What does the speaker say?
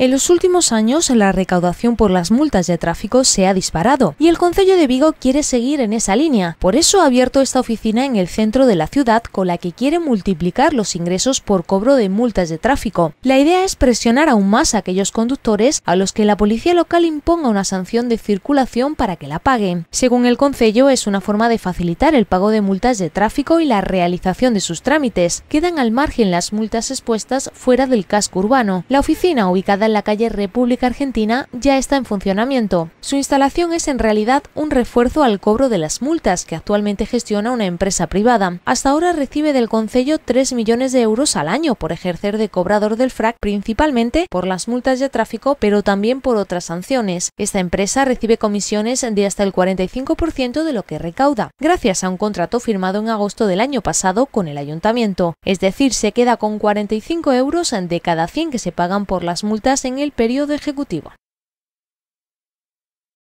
En los últimos años, la recaudación por las multas de tráfico se ha disparado y el Concello de Vigo quiere seguir en esa línea. Por eso ha abierto esta oficina en el centro de la ciudad con la que quiere multiplicar los ingresos por cobro de multas de tráfico. La idea es presionar aún más a aquellos conductores a los que la policía local imponga una sanción de circulación para que la paguen. Según el Concello, es una forma de facilitar el pago de multas de tráfico y la realización de sus trámites. Quedan al margen las multas expuestas fuera del casco urbano. La oficina ubicada la calle República Argentina ya está en funcionamiento. Su instalación es en realidad un refuerzo al cobro de las multas que actualmente gestiona una empresa privada. Hasta ahora recibe del Concello 3 millones de euros al año por ejercer de cobrador del FRAC principalmente por las multas de tráfico pero también por otras sanciones. Esta empresa recibe comisiones de hasta el 45% de lo que recauda, gracias a un contrato firmado en agosto del año pasado con el ayuntamiento. Es decir, se queda con 45 euros de cada 100 que se pagan por las multas en el periodo ejecutivo.